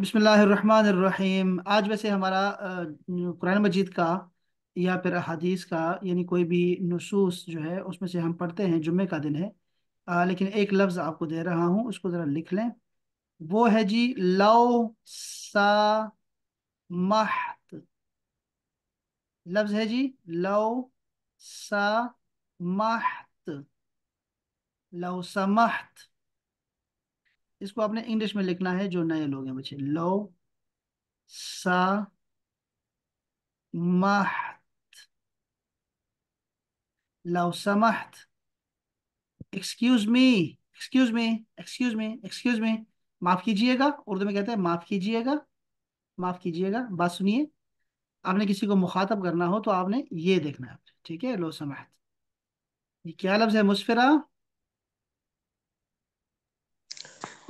बिसमीम आज वैसे हमारा कुरान मजीद का या फिर हदीस का यानी कोई भी नसूस जो है उसमें से हम पढ़ते हैं जुम्मे का दिन है आ, लेकिन एक लफ्ज़ आपको दे रहा हूँ उसको ज़रा लिख लें वो है जी लौ सा महत लफ्ज़ है जी लौ सा महत सा महत इसको आपने इंग्लिश में लिखना है जो नए लोग हैं बच्चे लो सा महत लो समहत excuse me excuse me excuse me excuse me माफ कीजिएगा उर्दू में कहते हैं माफ कीजिएगा माफ कीजिएगा बात सुनिए आपने किसी को मुखातब करना हो तो आपने ये देखना है ठीक है लो समहत ये क्या लफ्ज़ है मुस्फिरा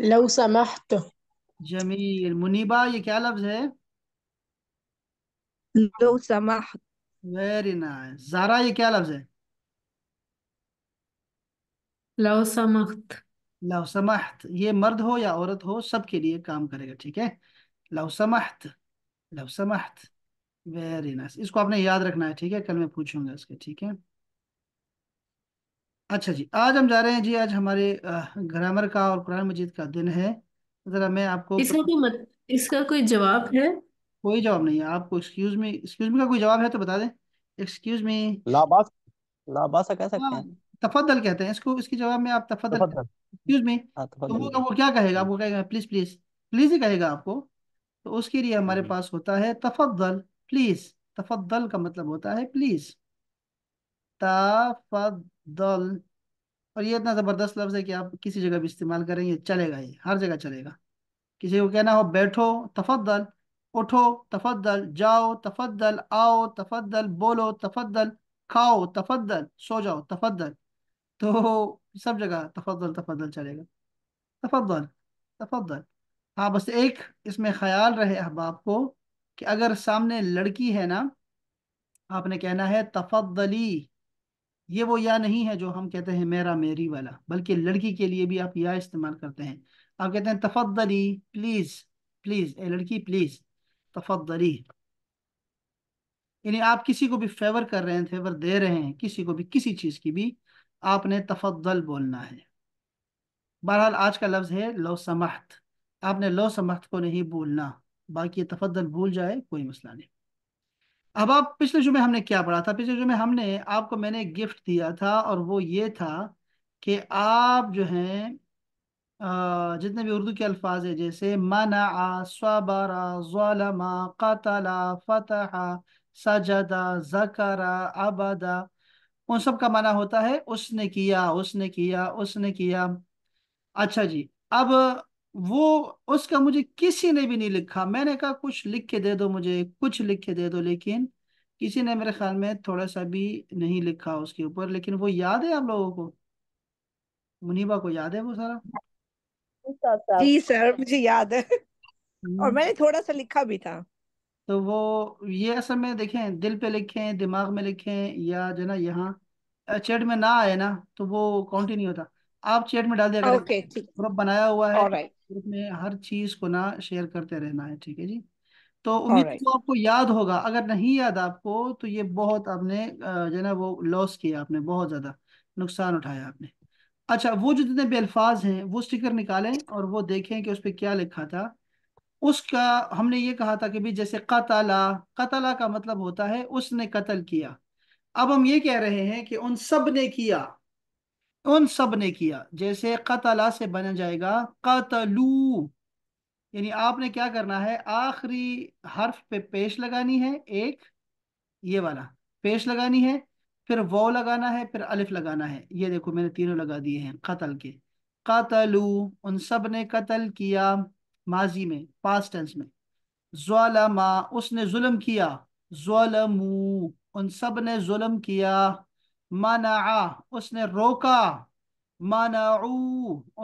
लव समहत जमील मुनीबा ये क्या लफ्ज है लव समहत वेरी नाइस जारा ये क्या लफ्ज है लव समहत लव समहत ये मर्द हो या औरत हो सबके लिए काम करेगा ठीक है लव समहत लव समहत वेरी नाइस इसको आपने याद रखना है ठीक है कल मैं पूछूंगा इसके ठीक है अच्छा जी आज हम जा रहे हैं जी आज हमारे ग्रामर का और कुरान मजीद का दिन है तो जरा मैं आपको इसका कोई मत, इसका कोई जवाब है कोई जवाब नहीं है आपको एक्सक्यूज मी एक्सक्यूज मी का कोई जवाब है तो बता दें एक्सक्यूज मी लाबास लाबासा कह सकते हाँ, हैं तफद्दल कहते हैं इसको इसके जवाब में आप तफद्दल एक्सक्यूज हाँ, मी तो वो वो क्या कहेगा वो कहेगा प्लीज प्लीज प्लीज ही कहेगा आपको तो उसके लिए हाँ हमारे पास होता है तफद्दल प्लीज तफद्दल का मतलब होता है प्लीज तफद दल और ये इतना ज़बरदस्त लफ्ज़ है कि आप किसी जगह भी इस्तेमाल करेंगे चलेगा ये हर जगह चलेगा किसी को कहना हो बैठो तफदल उठो दल जाओ दल आओ तफदल बोलो तफदल खाओ तफद्दल सो जाओ दल तो सब जगह तफद्दल तफद्दल चलेगा तफद्दल तफद्दल हाँ बस एक इसमें ख्याल रहे अहबाब को कि अगर सामने लड़की है ना आपने कहना है दली ये वो या नहीं है जो हम कहते हैं मेरा मेरी वाला बल्कि लड़की के लिए भी आप या इस्तेमाल करते हैं आप कहते हैं तफदरी प्लीज प्लीज ए लड़की प्लीज तफदरी यानी आप किसी को भी फेवर कर रहे हैं फेवर दे रहे हैं किसी को भी किसी चीज की भी आपने तफद्दल बोलना है बहरहाल आज का लफ्ज है लो समाह आपने लो समाह को नहीं भूलना बाकी तफद्दल भूल जाए कोई मसला नहीं अब आप पिछले जुमे हमने क्या पढ़ा था पिछले जुमे हमने आपको मैंने गिफ्ट दिया था और वो ये था कि आप जो हैं जितने भी उर्दू के अल्फाज है जैसे मना सबरा ज़लमा कतला फतहा सजदा जकरा अबदा उन सब का माना होता है उसने किया उसने किया उसने किया अच्छा जी अब वो उसका मुझे किसी ने भी नहीं लिखा मैंने कहा कुछ लिख के दे दो मुझे कुछ लिख के दे दो लेकिन किसी ने मेरे ख्याल में थोड़ा सा भी नहीं लिखा उसके ऊपर लेकिन वो याद है आप लोगों को मुनीबा को याद है वो सारा जी सर मुझे याद है और हम्म। मैंने थोड़ा सा लिखा भी था तो वो ये असल में देखें दिल पे लिखें दिमाग में लिखें या जो ना यहाँ चैट में ना आए ना तो वो काउंट ही नहीं होता आप चैट में डाल दिया ग्रुप बनाया हुआ है ग्रुप में हर चीज को ना शेयर करते रहना है ठीक है जी तो उम्मीद right. तो आपको याद होगा अगर नहीं याद आपको तो ये बहुत आपने जो है ना वो लॉस किया आपने बहुत ज्यादा नुकसान उठाया आपने अच्छा वो जो जितने भी अल्फाज हैं वो स्टिकर निकालें और वो देखें कि उस पर क्या लिखा था उसका हमने ये कहा था कि भी जैसे कतला कतला का मतलब होता है उसने कत्ल किया अब हम ये कह रहे हैं कि उन सब ने किया उन सब ने किया जैसे कतला से बना जाएगा कतलू यानी आपने क्या करना है आखिरी हर्फ पे पेश लगानी है एक ये वाला पेश लगानी है फिर वो लगाना है फिर अलिफ लगाना है ये देखो मैंने तीनों लगा दिए हैं कतल के कतलू उन सब ने कतल किया माजी में पास टेंस में ज्वालमा उसने जुल्म किया जोलमू उन सब ने जुलम किया मना उसने रोका मनाऊ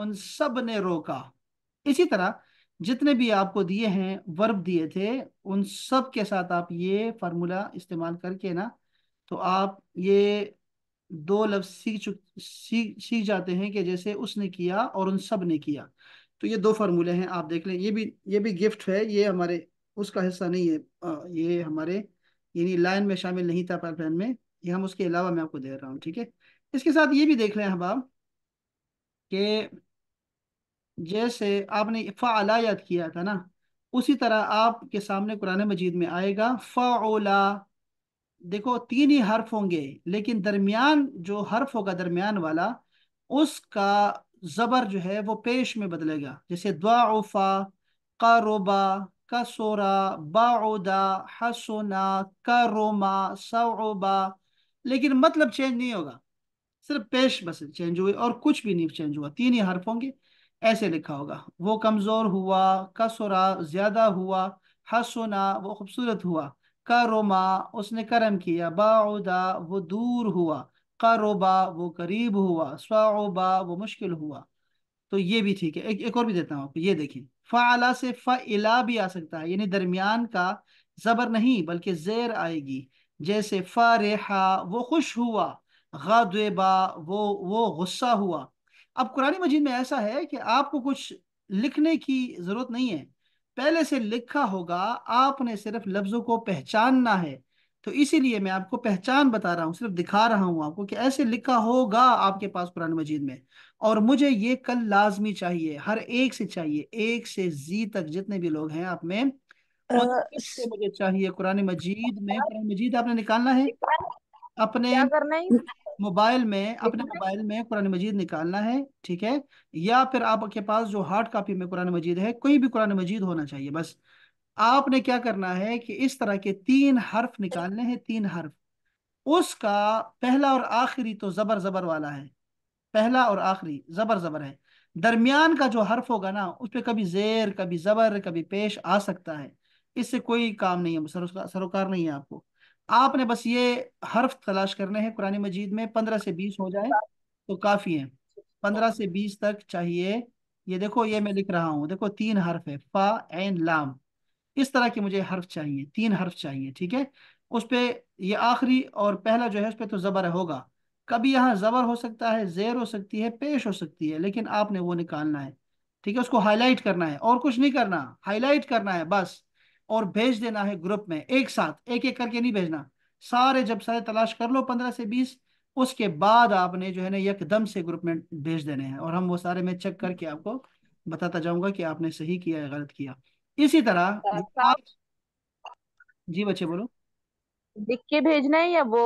उन सब ने रोका इसी तरह जितने भी आपको दिए हैं वर्ब दिए थे उन सब के साथ आप ये फार्मूला इस्तेमाल करके ना तो आप ये दो लफ्ज सीख चुक सीख सीख जाते हैं कि जैसे उसने किया और उन सब ने किया तो ये दो फार्मूले हैं आप देख लें ये भी ये भी गिफ्ट है ये हमारे उसका हिस्सा नहीं है ये हमारे यानी लाइन में शामिल नहीं था पैरफैन में ये हम उसके अलावा मैं आपको दे रहा हूँ ठीक है इसके साथ ये भी देख लें हम आप कि जैसे आपने फ़ा याद किया था ना उसी तरह आपके सामने कुरान मजीद में आएगा फ़ाला देखो तीन ही हर्फ होंगे लेकिन दरमियान जो हर्फ होगा दरमियान वाला उसका ज़बर जो है वो पेश में बदलेगा जैसे रोबा कारोबा कसोरा बाउदा हसोना करोमा सौबा लेकिन मतलब चेंज नहीं होगा सिर्फ पेश बस चेंज हुई और कुछ भी नहीं चेंज हुआ तीन ही हर्फ होंगे ऐसे लिखा होगा वो कमज़ोर हुआ कसरा ज़्यादा हुआ हसना वो खूबसूरत हुआ करोमा उसने करम किया बाउदा वो दूर हुआ करोबा वो करीब हुआ स्वाबा वो मुश्किल हुआ तो ये भी ठीक है एक, एक और भी देता हूँ आपको ये देखिए फ़ाला से फ़ाला भी आ सकता है यानी दरमियान का ज़बर नहीं बल्कि ज़ेर आएगी जैसे फारेहा वो खुश हुआ गादेबा वो वो गुस्सा हुआ अब कुरानी मजीद में ऐसा है कि आपको कुछ लिखने की ज़रूरत नहीं है पहले से लिखा होगा आपने सिर्फ लफ्ज़ों को पहचानना है तो इसीलिए मैं आपको पहचान बता रहा हूँ सिर्फ दिखा रहा हूँ आपको कि ऐसे लिखा होगा आपके पास कुरान मजीद में और मुझे ये कल लाजमी चाहिए हर एक से चाहिए एक से जी तक जितने भी लोग हैं आप में से मुझे चाहिए कुरान मजीद में कुरान मजीद आपने निकालना है अपने मोबाइल में अपने मोबाइल में कुरान मजीद निकालना है ठीक है या फिर आपके पास जो हार्ड कापी में कुरान मजीद है कोई भी कुरान मजीद होना चाहिए बस आपने क्या करना है कि इस तरह के तीन हर्फ निकालने हैं तीन हर्फ उसका पहला और आखिरी तो जबर जबर वाला है पहला और आखिरी जबर जबर है दरमियान का जो हर्फ होगा ना उस पर कभी जेर कभी जबर कभी पेश आ सकता है इससे कोई काम नहीं है सरोकार, सरोकार नहीं है आपको आपने बस ये हर्फ तलाश करने हैं कुरानी मजीद में पंद्रह से बीस हो जाए तो काफ़ी है पंद्रह से बीस तक चाहिए ये देखो ये मैं लिख रहा हूँ देखो तीन हर्फ है फा एन लाम इस तरह के मुझे हर्फ चाहिए तीन हर्फ चाहिए ठीक है उस पर ये आखिरी और पहला जो है उस पर तो ज़बर होगा कभी यहाँ ज़बर हो सकता है जेर हो सकती है पेश हो सकती है लेकिन आपने वो निकालना है ठीक है उसको हाईलाइट करना है और कुछ नहीं करना हाईलाइट करना है बस और भेज देना है ग्रुप में एक साथ एक एक करके नहीं भेजना सारे जब सारे तलाश कर लो पंद्रह से बीस उसके बाद आपने जो है ना एकदम से ग्रुप में भेज देने हैं और हम वो सारे में चेक करके आपको बताता जाऊंगा कि आपने सही किया या गलत किया इसी तरह अच्छा, आप अच्छा। जी बच्चे बोलो लिख के भेजना है या वो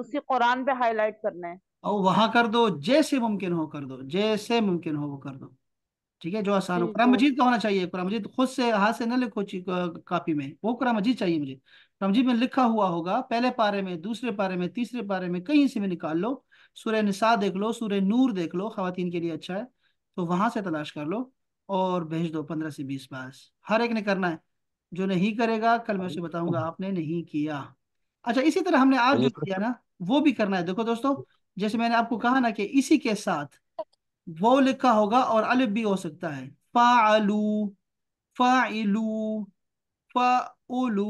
उसी कुरान पे हाईलाइट करना है और वहां कर दो जैसे मुमकिन हो कर दो जैसे मुमकिन हो वो कर दो ठीक है जो आसान हो कुरान मजीद का होना चाहिए कुरान मजीद खुद से हाथ से ना लिखो कापी में वो कुरान मजीद चाहिए मुझे कुरान मजीद में लिखा हुआ होगा पहले पारे में दूसरे पारे में तीसरे पारे में कहीं से भी निकाल लो सूर्य निसा देख लो सूर्य नूर देख लो खातन के लिए अच्छा है तो वहां से तलाश कर लो और भेज दो पंद्रह से बीस बार हर एक ने करना है जो नहीं करेगा कल मैं उसे बताऊंगा आपने नहीं किया अच्छा इसी तरह हमने आज जो किया ना वो भी करना है देखो दोस्तों जैसे मैंने आपको कहा ना कि इसी के साथ वो लिखा होगा और अलिफ भी हो सकता है फालू फाइलू फाउलू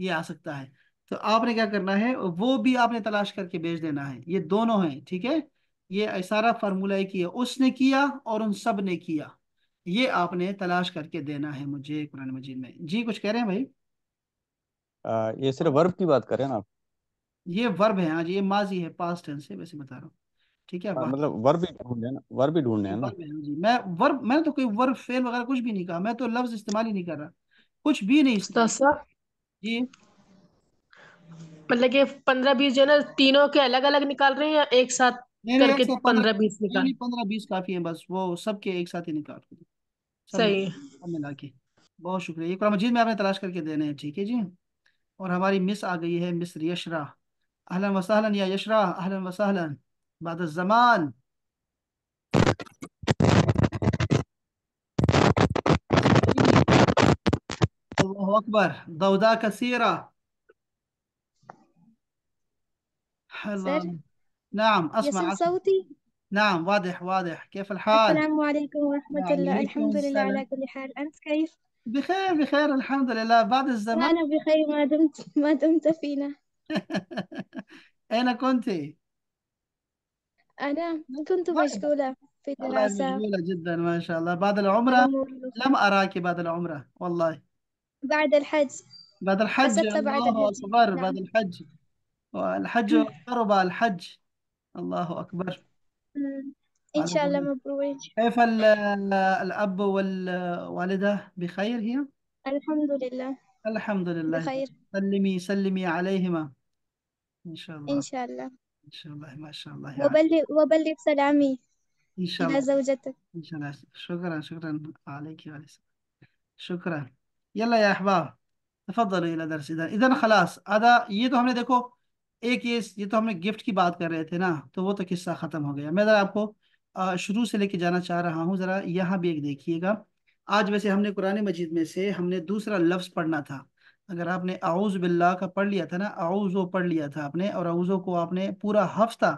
ये आ सकता है तो आपने क्या करना है वो भी आपने तलाश करके भेज देना है ये दोनों हैं ठीक है ये सारा फार्मूला एक ही है उसने किया और उन सब ने किया ये आपने तलाश करके देना है मुझे कुरान मजीद में जी कुछ कह रहे हैं भाई आ, ये सिर्फ वर्ब की बात कर रहे हैं आप ये वर्ब है हाँ जी ये माजी है पास्ट टेंस है वैसे बता रहा हूँ ठीक है हाँ, मतलब वर्ब भी ढूंढने ना वर्ब भी ढूंढने ना हाँ जी मैं वर्ब मैंने तो कोई वर्ब फेल वगैरह कुछ भी नहीं कहा मैं तो लफ्ज इस्तेमाल ही नहीं कर रहा कुछ भी नहीं उस्ताद साहब जी मतलब ये पंद्रह बीस जो है ना तीनों के अलग अलग निकाल रहे हैं या एक साथ नहीं नहीं करके पंद्रह बीस निकाल नहीं पंद्रह बीस काफी है बस वो सबके एक साथ ही निकाल के सब सही मिला के बहुत शुक्रिया ये कुरान मजीद में आपने तलाश करके देने हैं ठीक है जी और हमारी मिस आ गई है मिस यशरा अहलन वसहलन या यशरा अहलन वसहलन بعد الزمان الله أكبر ضوضاء كثيرة حلو نعم أسمع صوتي نعم واضح واضح كيف الحال السلام عليكم ورحمة الله الحمد لله على كل حال أنت كيف بخير بخير الحمد لله بعد الزمان أنا بخير ما دمت ما دمت فينا أين كنت أنا كنت مشغولة في دراسة الدراسة مشغولة جدا ما شاء الله بعد العمرة لم أراك بعد العمرة والله بعد الحج بعد الحج بعد الله الحج أكبر بعد نعم. الحج والحج قرب الحج الله أكبر إن شاء الله مبروك كيف الأب والوالدة بخير هي؟ الحمد لله الحمد لله بخير سلمي سلمي عليهما إن شاء الله إن شاء الله وبلغ سلامي الى زوجتك ان شاء الله شكرا شكرا عليك شكرا يلا يا احباب ये तो हमने देखो एक ये ये तो हमने गिफ्ट की बात कर रहे थे ना तो वो तो किस्सा ख़त्म हो गया मैं ज़रा आपको शुरू से लेके जाना चाह रहा हूँ ज़रा यहाँ भी एक देखिएगा आज वैसे हमने कुरान मजीद में से हमने दूसरा लफ्ज़ पढ़ना था अगर आपने आउज बिल्ला का पढ़ लिया था ना आउज़ो पढ़ लिया था आपने और आउज़ो को आपने पूरा हफ्ता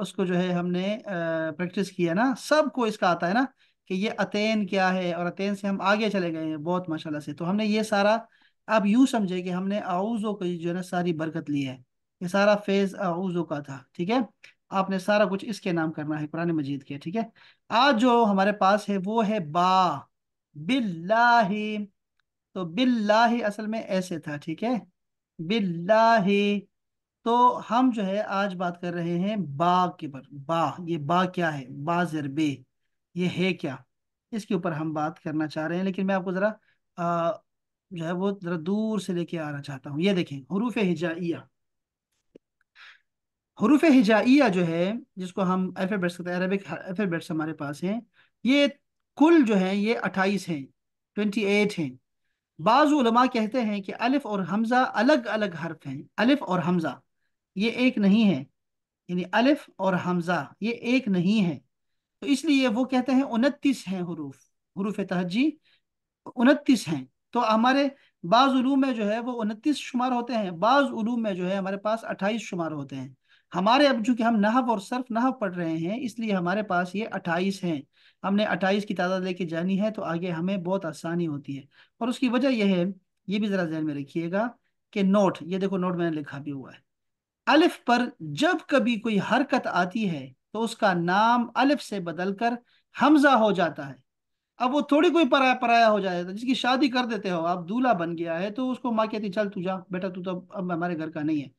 उसको जो है हमने प्रैक्टिस किया ना सबको इसका आता है ना कि ये अतैन क्या है और अतेन से हम आगे चले गए हैं बहुत माशाल्लाह से तो हमने ये सारा आप यूँ समझे कि हमने आउज़ो की जो है ना सारी बरकत ली है ये सारा फेज़ आउज़ो का था ठीक है आपने सारा कुछ इसके नाम करना है कुरान मजीद के ठीक है आज जो हमारे पास है वो है बा बिल्ला तो ही असल में ऐसे था ठीक है ही तो हम जो है आज बात कर रहे हैं बा के पर बा ये बा क्या है बा बे ये है क्या इसके ऊपर हम बात करना चाह रहे हैं लेकिन मैं आपको ज़रा जो है वो ज़रा दूर से लेके आना चाहता हूँ ये देखें हरूफ हिजाइया हरूफ हिजाइया जो है जिसको हम अल्फ़ाबेट्स कहते हैं अरबिक अल्फ़ाबेट्स हमारे पास हैं ये कुल जो है ये अट्ठाईस हैं ट्वेंटी एट हैं बाज़ कहते हैं कि अलिफ और हमज़ा अलग अलग हर्फ हैं अलिफ और हमज़ा ये एक नहीं है यानी अलिफ और हमज़ा ये एक नहीं है तो इसलिए वो कहते हैं उनतीस हैं हरूफ हरूफ तहजी उनतीस हैं तो हमारे बाज़ में जो है वो उनतीस शुमार होते हैं बाज़ में जो है हमारे पास अट्ठाईस शुमार होते हैं हमारे अब चूँकि हम नहव और सर्फ नहव पढ़ रहे हैं इसलिए हमारे पास ये अट्ठाईस हैं हमने अट्ठाईस की तादाद लेके जानी है तो आगे हमें बहुत आसानी होती है और उसकी वजह यह है ये भी ज़रा जहन में रखिएगा कि नोट ये देखो नोट मैंने लिखा भी हुआ है अलिफ पर जब कभी कोई हरकत आती है तो उसका नाम अलिफ से बदलकर हमजा हो जाता है अब वो थोड़ी कोई पराया पराया हो है जिसकी शादी कर देते हो आप दूल्हा बन गया है तो उसको माँ कहती चल तू जा बेटा तू तो अब हमारे घर का नहीं है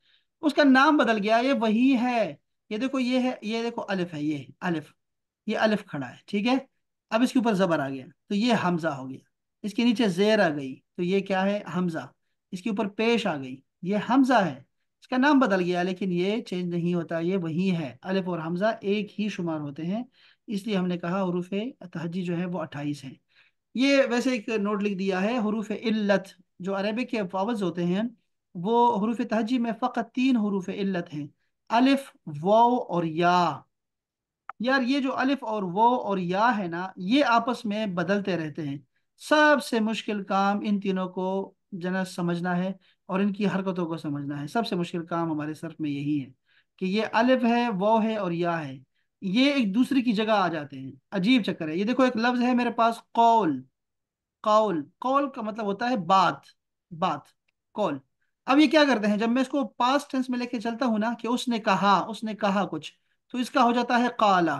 उसका नाम बदल गया ये वही है ये देखो ये है ये देखो अलिफ है ये अलिफ ये अलिफ खड़ा है ठीक है अब इसके ऊपर ज़बर आ गया तो ये हमज़ा हो गया इसके नीचे जेर आ गई तो ये क्या है हमज़ा इसके ऊपर पेश आ गई ये हमज़ा है इसका नाम बदल गया लेकिन ये चेंज नहीं होता ये वही है अलिफ और हमज़ा एक ही शुमार होते हैं इसलिए हमने कहा हरूफ तहजी जो है वो अट्ठाईस है ये वैसे एक नोट लिख दिया है हरूफ इल्लत जो अरेबिक के अफावज होते हैं वो हरूफ तहजी में फ़कत तीन हरूफ इल्लत हैं अलिफ वो और या यार ये जो अलिफ और वो और या है ना ये आपस में बदलते रहते हैं सबसे मुश्किल काम इन तीनों को जना समझना है और इनकी हरकतों को समझना है सबसे मुश्किल काम हमारे सर्फ में यही है कि ये अलिफ है वो है और या है ये एक दूसरे की जगह आ जाते हैं अजीब चक्कर है ये देखो एक लफ्ज है मेरे पास कौल कौल कौल का मतलब होता है बात बात कौल अब ये क्या करते हैं जब मैं इसको पास्ट टेंस में लेके चलता हूं ना कि उसने कहा उसने कहा कुछ तो इसका हो जाता है काला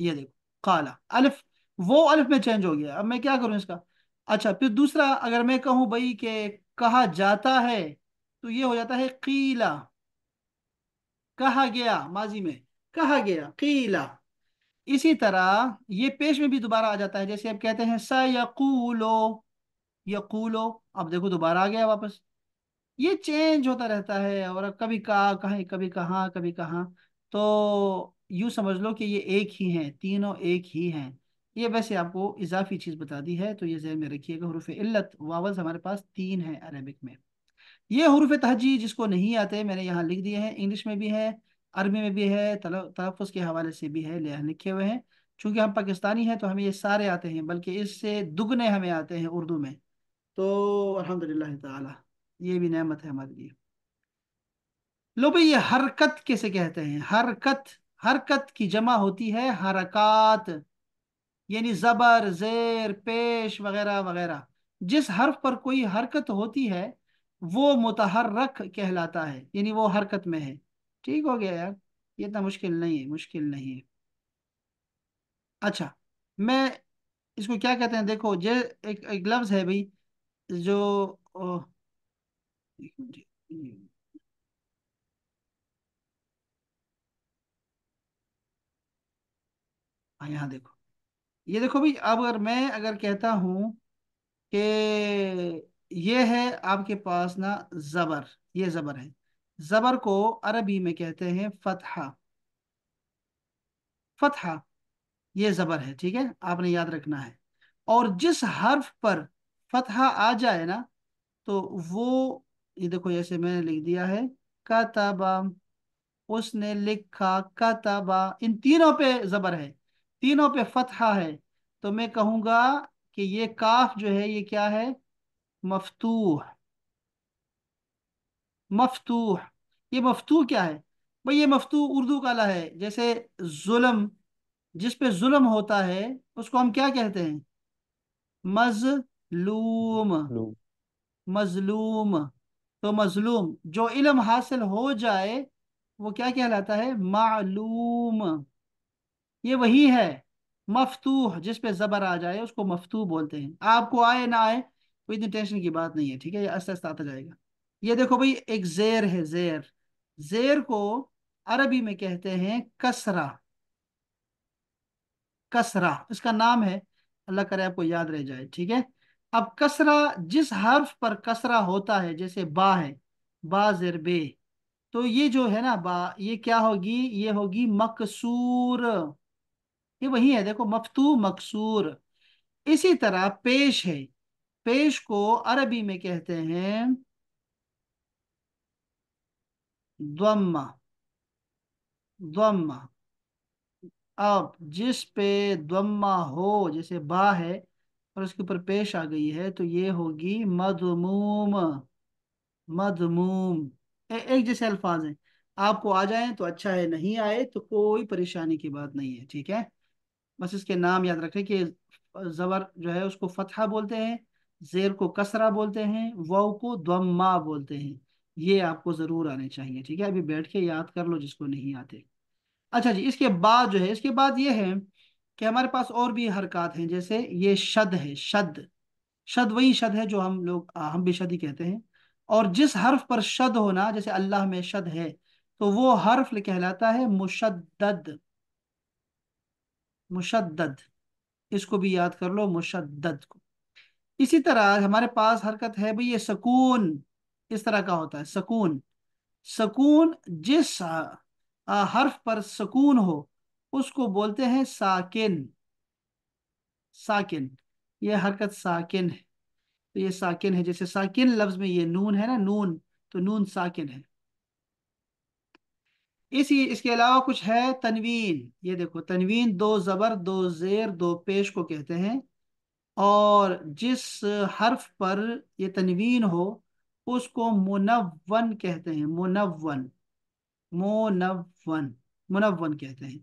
ये देखो काला अल्फ वो अल्फ में चेंज हो गया अब मैं क्या करूं इसका अच्छा फिर दूसरा अगर मैं कहूं भाई के कहा जाता है तो ये हो जाता है कीला कहा गया माजी में कहा गया कीला इसी तरह ये पेश में भी दोबारा आ जाता है जैसे अब कहते हैं सयकूलो यकूलो अब देखो दोबारा आ गया वापस ये चेंज होता रहता है और कभी कहा कहीं कभी कहा कभी कहा तो यू समझ लो कि ये एक ही हैं तीनों एक ही हैं ये वैसे आपको इजाफी चीज़ बता दी है तो ये जहन में रखिएगा हरूफ इल्लत वावल्स हमारे पास तीन हैं अरबिक में ये हरूफ तहजी जिसको नहीं आते मैंने यहाँ लिख दिए हैं इंग्लिश में भी है अरबी में भी है तलफ़ के हवाले से भी है लिखे हुए हैं चूँकि हम पाकिस्तानी हैं तो हमें ये सारे आते हैं बल्कि इससे दुगने हमें आते हैं उर्दू में तो अलहमदिल्ला ताली ये भी नमत है हमारे लिए लो भाई ये हरकत कैसे कहते हैं हरकत हरकत की जमा होती है हरकत यानी जबर जेर पेश वगैरह वगैरह जिस हर्फ पर कोई हरकत होती है वो मुतहरक कहलाता है यानी वो हरकत में है ठीक हो गया यार ये इतना मुश्किल नहीं है मुश्किल नहीं है अच्छा मैं इसको क्या कहते हैं देखो जे एक, एक लफ्ज़ है भाई जो ओ, हाँ यहाँ देखो ये देखो भाई अब अगर मैं अगर कहता हूं कि ये है आपके पास ना जबर ये जबर है जबर को अरबी में कहते हैं फतहा फतहा ये जबर है ठीक है आपने याद रखना है और जिस हर्फ पर फतहा आ जाए ना तो वो ये देखो जैसे मैंने लिख दिया है कताबा उसने लिखा कताबा इन तीनों पे जबर है तीनों पे फतहा है तो मैं कहूंगा कि ये काफ जो है ये क्या है मफतूह मफतूह ये मफतूह क्या है भाई ये मफतूह उर्दू काला है जैसे जुलम जिस पे जुल्म होता है उसको हम क्या कहते हैं मजलूम मजलूम तो मजलूम जो इलम हासिल हो जाए वो क्या कहलाता है मालूम ये वही है मफतूह जिस पे ज़बर आ जाए उसको मफतूह बोलते हैं आपको आए ना आए कोई इतनी टेंशन की बात नहीं है ठीक है ये आस्ते आस्ते आता जाएगा ये देखो भाई एक जेर है जेर जेर को अरबी में कहते हैं कसरा कसरा इसका नाम है अल्लाह करे आपको याद रह जाए ठीक है अब कसरा जिस हर्फ पर कसरा होता है जैसे बा है बा जेर बे तो ये जो है ना बा ये क्या होगी ये होगी मकसूर ये वही है देखो मफतू मकसूर इसी तरह पेश है पेश को अरबी में कहते हैं द्वम्मा द्वम्मा अब जिस पे द्वम्मा हो जैसे बा है और उसके ऊपर पेश आ गई है तो ये होगी मदमूम मदमूम एक जैसे अल्फाज हैं आपको आ जाए तो अच्छा है नहीं आए तो कोई परेशानी की बात नहीं है ठीक है बस इसके नाम याद रखें कि ज़बर जो है उसको फतहा बोलते हैं जेर को कसरा बोलते हैं वाव को दम्मा बोलते हैं ये आपको ज़रूर आने चाहिए ठीक है अभी बैठ के याद कर लो जिसको नहीं आते अच्छा जी इसके बाद जो है इसके बाद ये है कि हमारे पास और भी हरकत हैं जैसे ये शद है शद शद वही शद है जो हम लोग हम भी शद ही कहते हैं और जिस हर्फ पर शद होना जैसे अल्लाह में शद है तो वो हर्फ कहलाता है मुशद्दद मुशद इसको भी याद कर लो मुशद को इसी तरह हमारे पास हरकत है भाई ये सकून इस तरह का होता है सकून सकून जिस हर्फ पर सकून हो उसको बोलते हैं साकिन साकिन ये हरकत साकिन है तो ये साकिन है जैसे साकिन लफ्ज में ये नून है ना नून तो नून साकिन है इसी इसके अलावा कुछ है तनवीन ये देखो तनवीन दो जबर दो जेर दो पेश को कहते हैं और जिस हर्फ पर ये तनवीन हो उसको मुनवन कहते हैं मुनवन मुनवन मुनवन कहते हैं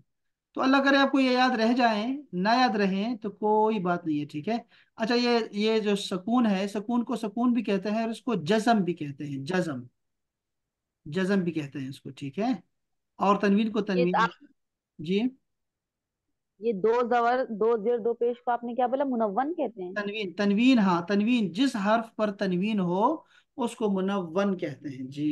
तो अल्लाह करे आपको ये याद रह जाए ना याद रहें तो कोई बात नहीं है ठीक है अच्छा ये ये जो सकून है सकून को सकून भी कहते हैं और इसको जजम भी कहते हैं जजम जजम भी कहते हैं इसको ठीक है और तनवीन को तनवीन जी ये दो जवर दो जेर दो पेश को आपने क्या बोला मुनवन कहते हैं तनवीन तनवीन हाँ तनवीन जिस हर्फ पर तनवीन हो उसको मुनवन कहते हैं जी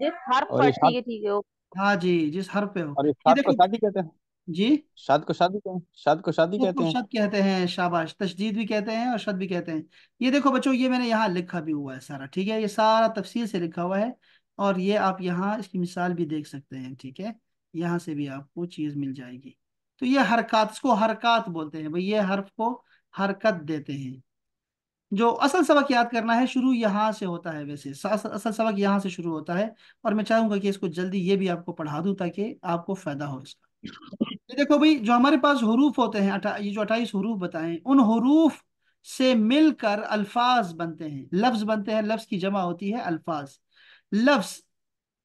जिस हर्फ पर ठीक है ठीक है हाँ जी जिस हर्फ पे हो और को शादी कहते हैं जी शाद को शादी कहते हैं शाद को शादी कहते हैं शाद कहते हैं शाबाश तशदीद भी कहते हैं और शाद भी कहते हैं ये देखो बच्चों ये मैंने यहाँ लिखा भी हुआ है सारा ठीक है ये सारा तफसील से लिखा हुआ है और ये आप यहाँ इसकी मिसाल भी देख सकते हैं ठीक है यहाँ से भी आपको चीज़ मिल जाएगी तो ये हरकत इसको हरकत बोलते हैं भाई ये हर्फ को हरकत देते हैं जो असल सबक याद करना है शुरू यहाँ से होता है वैसे असल सबक यहाँ से शुरू होता है और मैं चाहूंगा कि इसको जल्दी ये भी आपको पढ़ा दू ताकि आपको फ़ायदा हो इसका ये देखो भाई जो हमारे पास हरूफ होते हैं ये जो अट्ठाईस हरूफ बताएं उन हरूफ से मिलकर अल्फाज बनते हैं लफ्ज बनते हैं लफ्ज की जमा होती है अल्फाज लफ्स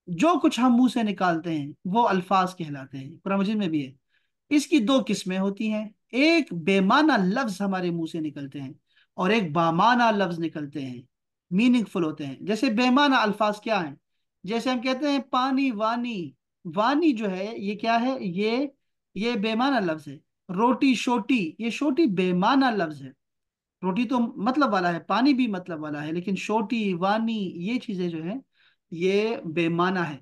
जो कुछ हम मुंह से निकालते हैं वो अल्फाज कहलाते हैं कुरान मजीद में भी है इसकी दो किस्में होती हैं एक बेमाना लफ्ज हमारे मुंह से निकलते हैं और एक बामाना लफ्ज निकलते हैं मीनिंगफुल होते हैं जैसे बेमाना अल्फाज क्या हैं जैसे हम कहते हैं पानी वानी वानी जो है ये क्या है ये ये बेमाना लफ्ज है रोटी शोटी ये शोटी बेमाना लफ्ज है रोटी तो मतलब वाला है पानी भी मतलब वाला है लेकिन शोटी वानी ये चीजें जो है ये बेमाना है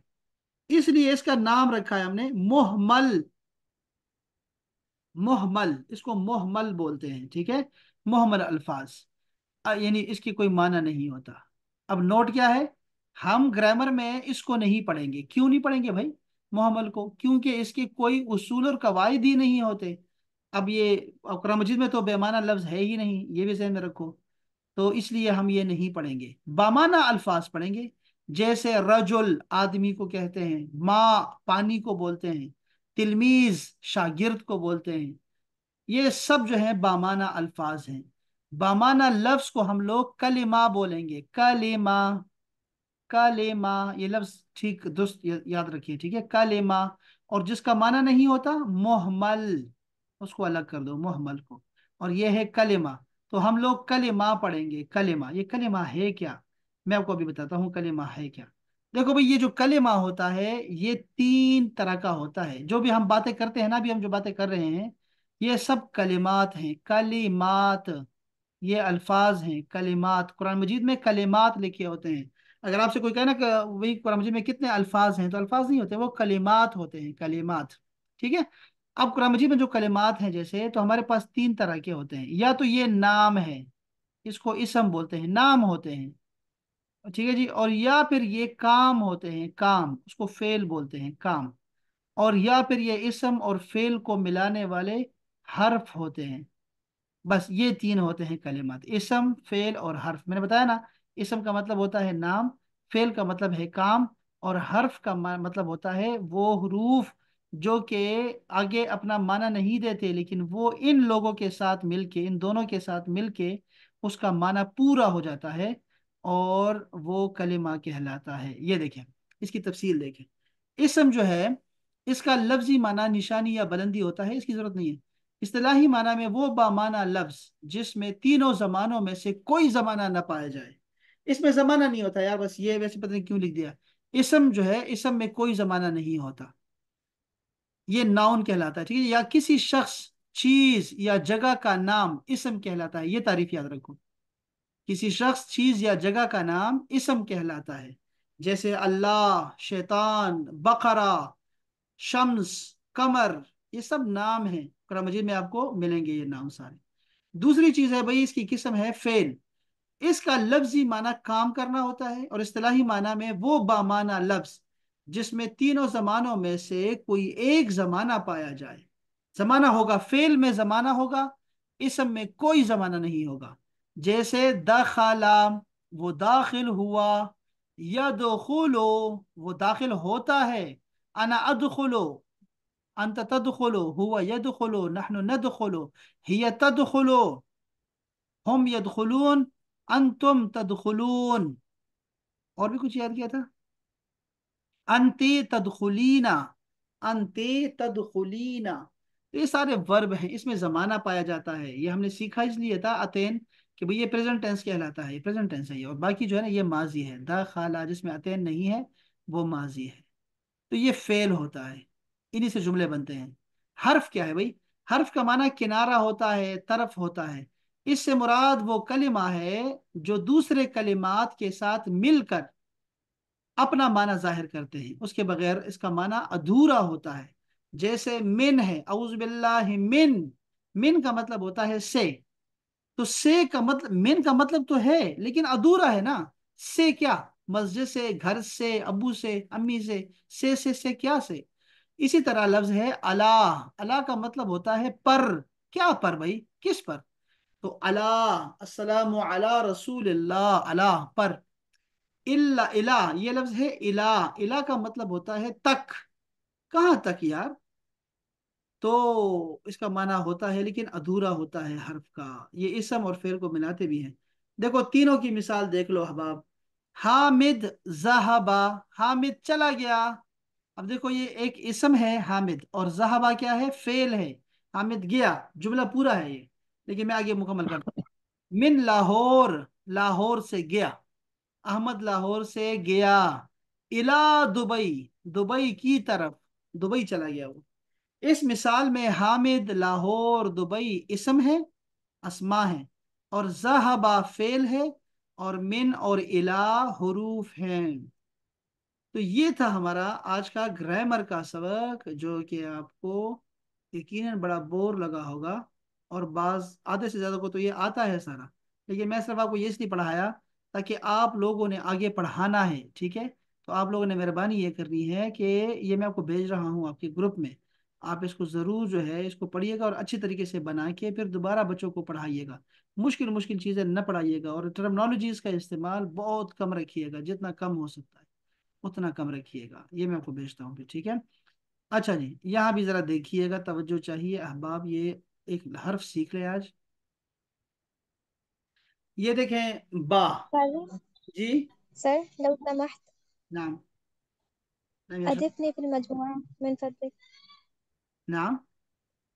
इसलिए इसका नाम रखा है हमने मोहमल मोहमल इसको मोहमल बोलते हैं ठीक है मोहमल अल्फाज यानी इसकी कोई माना नहीं होता अब नोट क्या है हम ग्रामर में इसको नहीं पढ़ेंगे क्यों नहीं पढ़ेंगे भाई मोहमल को क्योंकि इसके कोई उसूल और कवायद ही नहीं होते अब ये कुरान मजिद में तो बेमाना लफ्ज है ही नहीं ये भी जहन में रखो तो इसलिए हम ये नहीं पढ़ेंगे बामाना अल्फाज पढ़ेंगे जैसे रजुल आदमी को कहते हैं माँ पानी को बोलते हैं तिलमीज शागिर्द को बोलते हैं ये सब जो है बामाना अल्फाज हैं बामाना लफ्ज को हम लोग माँ बोलेंगे कले कलेमा ये लफ्ज ठीक दुरुस्त याद रखिए ठीक है कलेमा और जिसका माना नहीं होता मोहमल उसको अलग कर दो मोहमल को और ये है कलेमा तो हम लोग कलेमा पढ़ेंगे कलेमा ये कलेमा है क्या मैं आपको अभी बताता हूँ कलेमा है क्या देखो भाई ये जो कलेमा होता है ये तीन तरह का होता है जो भी हम बातें करते हैं ना अभी हम जो बातें कर रहे हैं ये सब कलेमात हैं कलिमात ये अल्फाज हैं कलेमात कुरान मजीद में कलेमात लिखे होते हैं अगर आपसे कोई कहे ना कि वही कुरान मजीद में कितने अल्फाज हैं तो अल्फाज नहीं होते वो कलेमात होते हैं कलेमात ठीक है अब कुरान मजीद में जो कलेमात हैं जैसे तो हमारे पास तीन तरह के होते हैं या तो ये नाम है इसको इसम बोलते हैं नाम होते हैं ठीक है जी और या फिर ये काम होते हैं काम उसको फेल बोलते हैं काम और या फिर ये इसम और फेल को मिलाने वाले हर्फ होते हैं बस ये तीन होते हैं कलेमत इसम फेल और हर्फ मैंने बताया ना इसम का मतलब होता है नाम फेल का मतलब है काम और हर्फ का मतलब होता है वो हरूफ जो के आगे अपना माना नहीं देते लेकिन वो इन लोगों के साथ मिलके इन दोनों के साथ मिलके उसका माना पूरा हो जाता है और वो कलिमा कहलाता है ये देखें इसकी तफसील देखें इसम जो है इसका लफ्जी माना निशानी या बुलंदी होता है इसकी ज़रूरत नहीं है इतलाही माना में वो बामाना लफ्ज जिसमें तीनों जमानों में से कोई जमाना ना पाया जाए इसमें जमाना नहीं होता यार बस ये वैसे पता नहीं क्यों लिख दिया इसम जो है इसम में कोई जमाना नहीं होता ये नाउन कहलाता है ठीक है या किसी शख्स चीज या जगह का नाम इसम कहलाता है ये तारीफ याद रखो किसी शख्स चीज या जगह का नाम इसम कहलाता है जैसे अल्लाह शैतान बकरा शम्स कमर ये सब नाम हैं कुरान मजीद में आपको मिलेंगे ये नाम सारे दूसरी चीज है भाई इसकी किस्म है फेल इसका लफ्जी माना काम करना होता है और असलाही माना में वो बामाना लफ्ज जिसमें तीनों जमानों में से कोई एक जमाना पाया जाए जमाना होगा फेल में जमाना होगा इसम में कोई जमाना नहीं होगा जैसे दखला वो दाखिल हुआ खुलो वो दाखिल होता है अना अदखुलो अंत तदखुलो हुआ यदखुलो नहनु नदखुलो हिय खुलो हम खुलून अंतुम तद खुलून और भी कुछ याद किया था अंते खुलना अंते तद खुलना तो ये सारे वर्ब हैं इसमें जमाना पाया जाता है ये हमने सीखा इसलिए था अतेन कि भाई ये प्रेजेंट टेंस कहलाता है ये प्रेजेंट टेंस है ये और बाकी जो है ना ये माजी है दा खाला जिसमें अतैन नहीं है वो माजी है तो ये फेल होता है इन्हीं से जुमले बनते हैं हर्फ क्या है भाई हर्फ का माना किनारा होता है तरफ होता है इससे मुराद वो कलिमा है जो दूसरे कलिमात के साथ मिलकर अपना माना जाहिर करते हैं उसके बगैर इसका माना अधूरा होता है जैसे मिन है अउजबिल्ला मिन मिन का मतलब होता है से तो से का मतलब मेन का मतलब तो है लेकिन अधूरा है ना से क्या मस्जिद से घर से अबू से अम्मी से से से से क्या से इसी तरह लफ्ज है अला अला का मतलब होता है पर क्या पर भाई किस पर तो अला अस्सलाम अला रसूल अला पर इला इला ये लफ्ज है इला इला का मतलब होता है तक कहाँ तक यार तो इसका माना होता है लेकिन अधूरा होता है हर्फ का ये इसम और फेल को मिलाते भी हैं देखो तीनों की मिसाल देख लो अहबाब हामिद जहाबा हामिद चला गया अब देखो ये एक इसम है हामिद और जहाबा क्या है फेल है हामिद गया जुमला पूरा है ये लेकिन मैं आगे मुकम्मल करता हूँ मिन लाहौर लाहौर से गया अहमद लाहौर से गया इला दुबई दुबई की तरफ दुबई चला गया वो इस मिसाल में हामिद लाहौर दुबई इसम है असमा है और जहाबा फेल है और मिन और इला हरूफ हैं तो ये था हमारा आज का ग्रामर का सबक जो कि आपको यकीनन बड़ा बोर लगा होगा और बाज आधे से ज़्यादा को तो ये आता है सारा लेकिन मैं सिर्फ आपको ये इसलिए पढ़ाया ताकि आप लोगों ने आगे पढ़ाना है ठीक है तो आप लोगों ने मेहरबानी ये करनी है कि ये मैं आपको भेज रहा हूँ आपके ग्रुप में आप इसको ज़रूर जो है इसको पढ़िएगा और अच्छी तरीके से बना के फिर दोबारा बच्चों को पढ़ाइएगा मुश्किल मुश्किल चीज़ें न पढ़ाइएगा और टर्मनोलॉजीज़ का इस्तेमाल बहुत कम रखिएगा जितना कम हो सकता है उतना कम रखिएगा ये मैं आपको भेजता हूँ फिर ठीक है अच्छा जी यहाँ भी ज़रा देखिएगा तवज्जो चाहिए अहबाब ये एक हर्फ सीख लें आज ये देखें बा जी सर लव नाम أضفني في المجموعة من فضلك نعم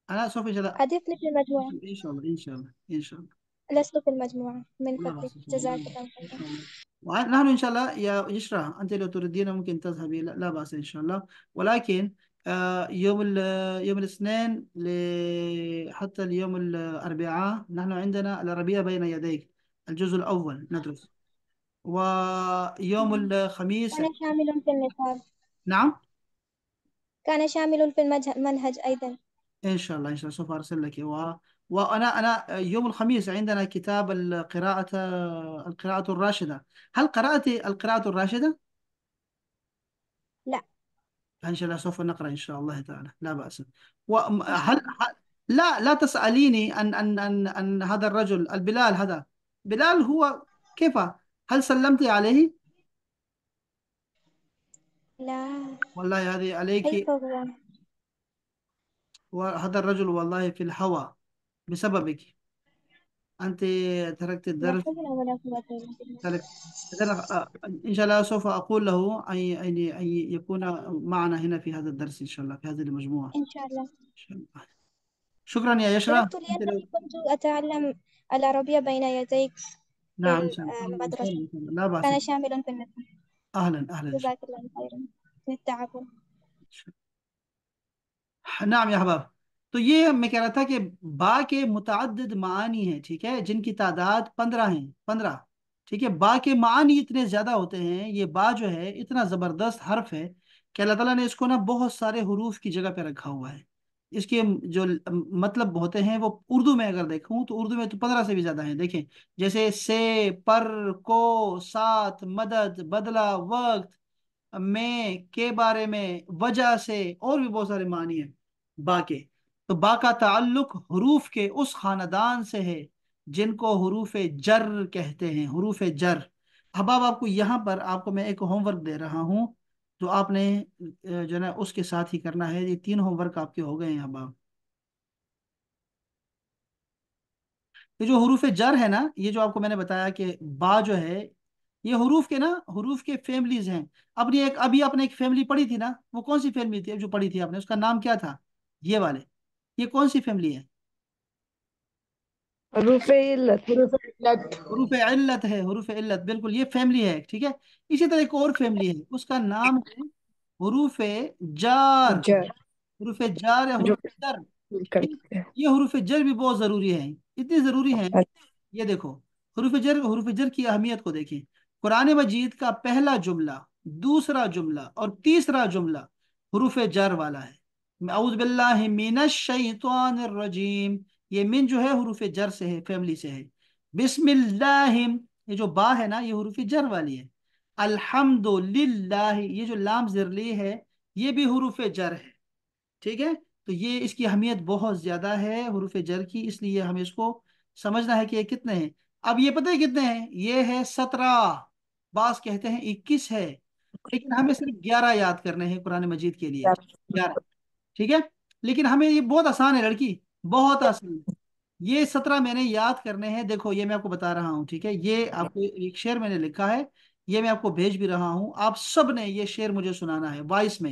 انا سوف إن شاء الله في المجموعة إن شاء الله إن شاء الله إن شاء الله لست في المجموعة من فضلك جزاك الله خير ونحن إن شاء الله يا يشرى أنت لو تردين ممكن تذهبي لا بأس إن شاء الله ولكن آه، يوم يوم الاثنين حتى اليوم الأربعاء نحن عندنا العربية بين يديك الجزء الأول ندرس ويوم الخميس أنا شامل في النصاب نعم كان شامل في المنهج أيضا إن شاء الله إن شاء الله سوف أرسل لك و... وأنا أنا يوم الخميس عندنا كتاب القراءة القراءة الراشدة هل قرأت القراءة الراشدة؟ لا إن شاء الله سوف نقرأ إن شاء الله تعالى لا بأس وهل لا لا تسأليني أن أن أن أن هذا الرجل البلال هذا بلال هو كيف هل سلمت عليه؟ لا والله هذه كيف عليك وهذا الرجل والله في الهوى بسببك أنت تركت لا الدرس حول ولا قوة إلا تركت آه، إن شاء الله سوف أقول له أن أي أي يكون معنا هنا في هذا الدرس إن شاء الله في هذه المجموعة إن شاء الله إن شاء الله شكرا يا يشرى أنت كنت أتعلم العربية بين يديك في نعم إن شاء الله المدرسة لا بأس كان شامل في النساء اهلا اهلا جزاك الله خيرا في التعاون नाम या हबाब तो ये मैं कह रहा था कि बा के मुतद मानी हैं ठीक है जिनकी तादाद पंद्रह है पंद्रह ठीक है बा के मानी इतने ज्यादा होते हैं ये बा जो है इतना जबरदस्त हर्फ है कि अल्लाह ताला ने इसको ना बहुत सारे हरूफ की जगह पे रखा हुआ है इसके जो मतलब होते हैं वो उर्दू में अगर देखूं तो उर्दू में तो पंद्रह से भी ज्यादा है देखें जैसे से पर को साथ मदद बदला वक्त में के बारे में वजह से और भी बहुत सारे मानी है बाके तो बा ताल्लुक हरूफ के उस खानदान से है जिनको हरूफ जर कहते हैं हरूफ जर अब आपको यहाँ पर आपको मैं एक होमवर्क दे रहा हूँ तो आपने जो है ना उसके साथ ही करना है ये तीन होमवर्क आपके हो गए हैं अब आप ये जो हरूफ जर है ना ये जो आपको मैंने बताया कि बा जो है ये हरूफ के ना हरूफ के फैमिलीज हैं अपनी एक अभी आपने एक फैमिली पढ़ी थी ना वो कौन सी फैमिली थी जो पढ़ी थी आपने उसका नाम क्या था ये वाले ये कौन सी फैमिली है हरूफ इल्लत है हरूफ इल्लत बिल्कुल ये फैमिली है ठीक है इसी तरह एक और फैमिली है उसका नाम है हरूफ जार हरूफ जार या जर ये हरूफ जर भी बहुत जरूरी है इतनी जरूरी है अच्छा। ये देखो हरूफ जर हरूफ जर की अहमियत को देखें कुरान मजीद का पहला जुमला दूसरा जुमला और तीसरा जुमला हरूफ जर वाला है अउज़ बिल्लाहि रजीम ये मिन जो है हरूफ जर से है फैमिली से है बिस्मिल्लाहिम ये जो बा है ना ये हरूफ जर वाली है अल्हम्दुलिल्लाह ये जो लाम जरली है ये भी हरूफ जर है ठीक है तो ये इसकी अहमियत बहुत ज़्यादा है हरूफ जर की इसलिए हमें इसको समझना है कि ये कितने हैं अब ये पता है कितने हैं ये है सत्रह बास कहते हैं इक्कीस है लेकिन हमें सिर्फ ग्यारह याद करने हैं कुरान मजीद के लिए ग्यारह ठीक है लेकिन हमें ये बहुत आसान है लड़की बहुत आसान ये सत्रह मैंने याद करने हैं देखो ये मैं आपको बता रहा हूँ ठीक है ये आपको एक शेर मैंने लिखा है ये मैं आपको भेज भी रहा हूँ आप सब ने ये शेर मुझे सुनाना है वॉइस में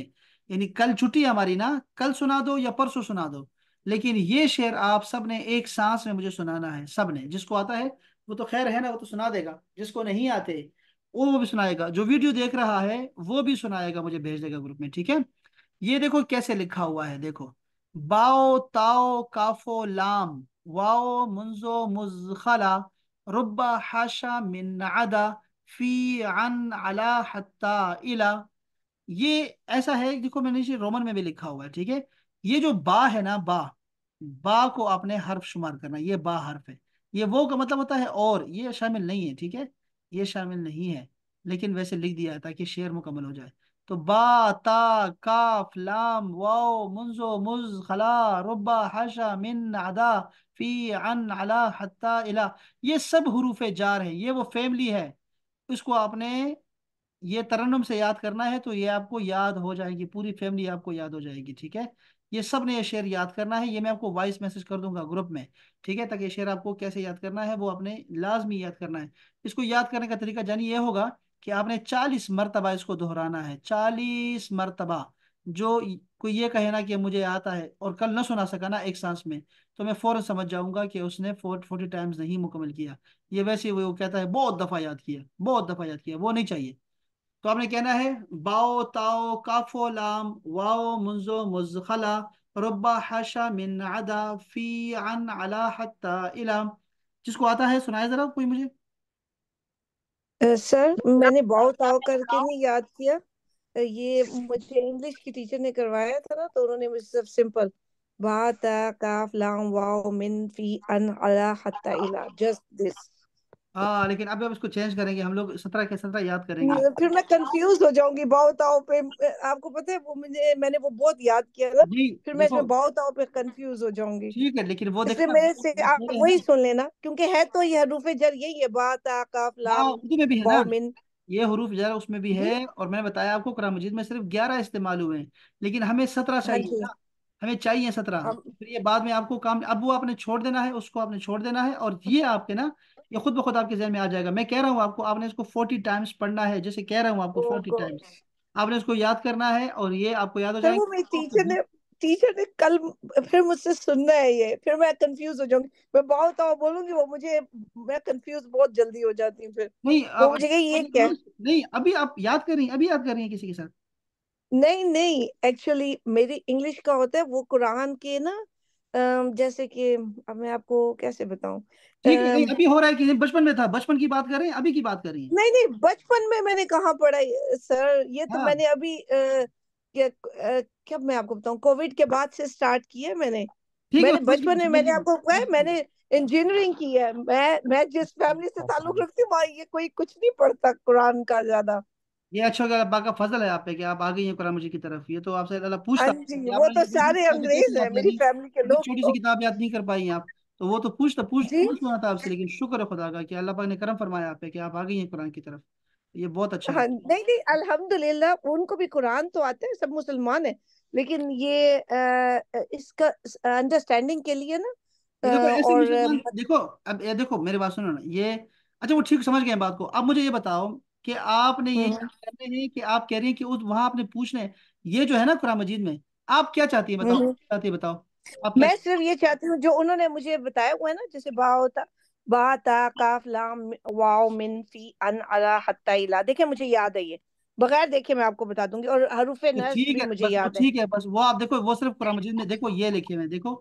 यानी कल छुट्टी हमारी ना कल सुना दो या परसों सुना दो लेकिन ये शेर आप सब ने एक सांस में मुझे सुनाना है सब ने जिसको आता है वो तो खैर है ना वो तो सुना देगा जिसको नहीं आते वो वो भी सुनाएगा जो वीडियो देख रहा है वो भी सुनाएगा मुझे भेज देगा ग्रुप में ठीक है ये देखो कैसे लिखा हुआ है देखो बाओ ताओ काफो लाम वाओ मुंजो मुजखला रुब्बा हाशा मिन अदा फी अन अला हत्ता इला ये ऐसा है देखो मैंने इसे रोमन में भी लिखा हुआ है ठीक है ये जो बा है ना बा बा को आपने हर्फ शुमार करना ये बा हर्फ है ये वो का मतलब होता है और ये शामिल नहीं है ठीक है ये शामिल नहीं है लेकिन वैसे लिख दिया ताकि शेर मुकम्मल हो जाए तो बा ता काफ लाम वाओ मुंजो मुज खला रुबा हशा मिन अदा फी अन अला हत्ता इला ये सब हरूफ जार हैं ये वो फैमिली है इसको आपने ये तरन्नम से याद करना है तो ये आपको याद हो जाएगी पूरी फैमिली आपको याद हो जाएगी ठीक है ये सब ने ये शेर याद करना है ये मैं आपको वॉइस मैसेज कर दूंगा ग्रुप में ठीक है ताकि शेर आपको कैसे याद करना है वो आपने लाजमी याद करना है इसको याद करने का तरीका जानिए ये होगा कि आपने चालीस मरतबा इसको दोहराना है चालीस मरतबा जो कोई ये कहे ना कि मुझे आता है और कल ना सुना सका ना एक सांस में तो मैं फ़ौरन समझ जाऊंगा कि उसने फोर फोर्टी टाइम्स नहीं मुकम्मल किया ये वैसे वो, कहता है बहुत दफ़ा याद किया बहुत दफ़ा याद किया वो नहीं चाहिए तो आपने कहना है बाओ ताओ काफो लाम वाओ मुंजो मुजला रुबा हाशा मिन अदा फी अन अला हत्ता इलाम जिसको आता है सुनाए ज़रा कोई मुझे सर मैंने बहुत ताव करके नहीं याद किया ये मुझे इंग्लिश की टीचर ने करवाया था ना तो उन्होंने मुझे सब सिंपल बा काफ लाम वाओ मिन फी अन अला हत्ता इला जस्ट दिस हाँ लेकिन अब अब इसको चेंज करेंगे हम लोग सत्रह के सत्रह याद करेंगे हाँ, फिर मैं कंफ्यूज हो जाऊंगी बहुताओं पे आपको पता है वो मुझे मैंने वो बहुत याद किया था फिर मैं इसमें बहुताओं पे कंफ्यूज हो जाऊंगी ठीक है लेकिन वो देखिए मेरे से आप वही सुन लेना क्योंकि है तो यह हरूफ जर यही है बात आकाफ हाँ, लाम में भी है ना ये हरूफ जर उसमें भी है और मैंने बताया आपको कुरान मजीद में सिर्फ ग्यारह इस्तेमाल हुए हैं लेकिन हमें सत्रह हाँ चाहिए हमें चाहिए सत्रह फिर ये बाद में आपको काम अब वो आपने छोड़ देना है उसको आपने छोड़ देना है और ये आपके ना ये खुद ब खुद आपके जहन में आ जाएगा मैं कह रहा हूँ आपको आपने इसको फोर्टी टाइम्स पढ़ना है जैसे कह रहा हूँ आपको फोर्टी oh टाइम्स आपने इसको याद करना है और ये आपको याद हो जाएगा टीचर ने टीचर ने कल फिर मुझसे सुनना है ये फिर मैं कंफ्यूज हो जाऊंगी मैं बहुत और बोलूंगी वो मुझे मैं कंफ्यूज बहुत जल्दी हो जाती हूँ फिर नहीं वो मुझे ये नहीं, क्या नहीं अभी आप याद कर रही अभी याद कर रही है किसी के साथ नहीं नहीं एक्चुअली मेरी इंग्लिश का होता है वो कुरान के ना जैसे कि अब मैं आपको कैसे बताऊं ठीक है अभी हो रहा है कि बचपन में था बचपन की बात कर रहे हैं अभी की बात कर रही है नहीं नहीं बचपन में मैंने कहा पढ़ाई सर ये तो हाँ। मैंने अभी क्या क्या मैं आपको बताऊं कोविड के बाद से स्टार्ट किया है मैंने मैंने बचपन में मैंने आपको कहा मैंने इंजीनियरिंग की है मैं मैं जिस फैमिली अच्छा, से अच्छा। ताल्लुक रखती हूँ वहाँ ये कोई कुछ नहीं पढ़ता कुरान का ज्यादा ये अच्छा कि अब्बा का फजल है आप पे कि आप आ गई हैं कुरान मजीद की तरफ ये तो आपसे अल्लाह पूछता हाँ जी वो तो सारे अंग्रेज हैं मेरी फैमिली के लोग छोटी तो। सी किताब याद नहीं कर पाई हैं आप तो वो तो पूछता पूछ तो पूछ रहा था आपसे लेकिन शुक्र है खुदा का कि अल्लाह पाक ने करम फरमाया आप पे कि आप आ गई हैं कुरान की तरफ ये बहुत अच्छा हाँ, नहीं नहीं अल्हम्दुलिल्लाह उनको भी कुरान तो आते हैं सब मुसलमान है लेकिन ये इसका अंडरस्टैंडिंग के लिए ना देखो और देखो अब ये देखो मेरे बात सुनो ना ये अच्छा वो ठीक समझ गए बात को अब मुझे ये बताओ कि आपने ये हम्म। कह हैं कि आप कह रही हैं कि उस वहां आपने पूछने ये जो है ना कुरान मजीद में आप क्या चाहती है बताओ हम्म। चाहती है बताओ आप मैं सिर्फ ये चाहती हूँ जो उन्होंने मुझे बताया हुआ है ना जैसे बा होता बा काफ लाम वाओ मिन फी अन अला हत्ता इला देखिए मुझे याद है ये बगैर देखे मैं आपको बता दूंगी और हरूफ तो नज्म मुझे तो याद है ठीक है बस वो आप देखो वो सिर्फ कुरान मजीद में देखो ये लिखे हुए देखो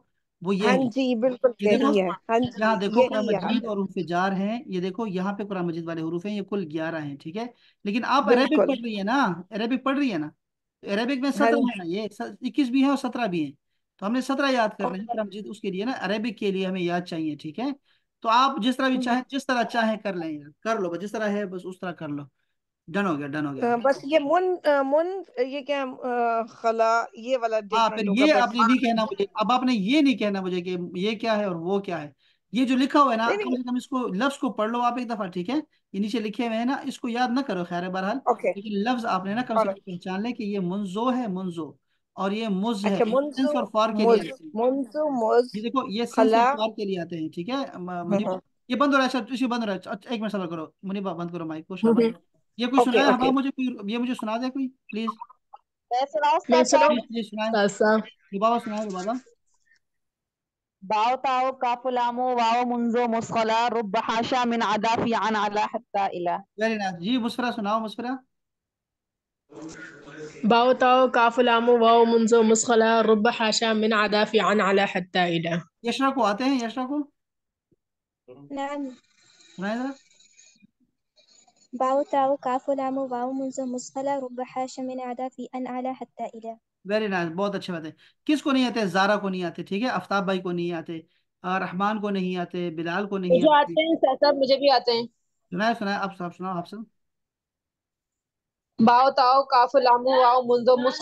वो ये हाँ जी बिल्कुल यही है हाँ जी यहाँ देखो कुरान है मजीद और उनके जार हैं ये देखो यहाँ पे कुरान मजीद वाले हरूफ हैं ये कुल ग्यारह हैं ठीक है लेकिन आप अरेबिक पढ़ रही है ना अरेबिक पढ़ रही है ना अरेबिक में हाँ सत्रह है ना ये इक्कीस भी है और सत्रह भी है तो हमने सत्रह याद रहे हैं उसके लिए ना अरेबिक के लिए हमें याद चाहिए ठीक है तो आप जिस तरह भी हाँ चाहे जिस तरह चाहे कर लें यार कर लो जिस तरह है बस उस तरह कर लो डन हो गया डन हो गया आ, बस ये मुन आ, मुन ये क्या खला ये वाला आ, हाँ, फिर ये आपने नहीं हाँ। कहना मुझे अब आपने ये नहीं कहना मुझे कि ये क्या है और वो क्या है ये जो लिखा हुआ है ना कम से कम इसको लफ्ज को पढ़ लो आप एक दफा ठीक है ये नीचे लिखे हुए हैं ना इसको याद ना करो खैर बहरहाल लेकिन लफ्ज आपने ना कम से कम पहचान लें कि ये मुंजो है मुंजो और ये मुज है अच्छा, और फॉर के लिए देखो ये फार के लिए आते हैं ठीक है हाँ, ये बंद हो रहा है अच्छा, बंद हो रहा है अच्छा, एक मिनट सवाल करो मुनीबा बंद करो माइक को ये कोई okay, सुना okay. हवा मुझे कोई ये मुझे सुना दे कोई प्लीज मैं सुनाऊं प्लीज सुनाओ रुबाबा सुनाओ रुबाबा बाओ ताओ काफुलामो वाओ मुंजो मुस्खला रुब हाशा मिन अदा फी अन अला हत्ता इला वेरी नाइस जी मुस्फरा सुनाओ मुस्फरा बाओ ताओ काफुलामो वाओ मुंजो मुस्खला रुब हाशा मिन अदा फी अन अला हत्ता इला यशरा को आते हैं यशरा को नाम सुनाए जरा باو تاو वेरी नाइस बहुत अच्छे बात है नहीं आते जारा को नहीं आते ठीक है भाई को नहीं आते रहमान को नहीं आते बिलाल को नहीं आते हैं मुझे भी आते हैं सुनाए सुनाए आप सुनाओ आप सब वेरी नाइस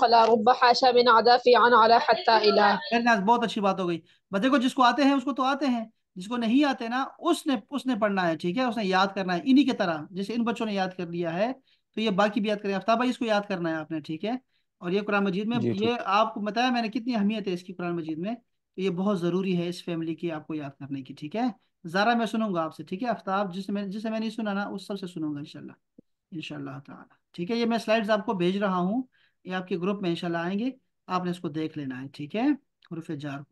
बहुत अच्छी बात हो गई बस देखो जिसको आते हैं उसको तो आते हैं जिसको नहीं आते ना उसने उसने पढ़ना है ठीक है उसने याद करना है इन्हीं के तरह जैसे इन बच्चों ने याद कर लिया है तो ये बाकी भी याद करें आफ्ताब भाई इसको याद करना है आपने ठीक है और ये कुरान मजीद में ये आपको बताया मैंने कितनी अहमियत है इसकी कुरान मजीद में तो ये बहुत ज़रूरी है इस फैमिली की आपको याद करने की ठीक है ज़ारा मैं सुनूंगा आपसे ठीक है आफ्ताब जिससे मैंने जिससे मैंने सुना ना उस सबसे सुनूंगा इनशाला इनशाला ठीक है ये मैं स्लाइड्स आपको भेज रहा हूँ ये आपके ग्रुप में इनशाला आएंगे आपने इसको देख लेना है ठीक है जार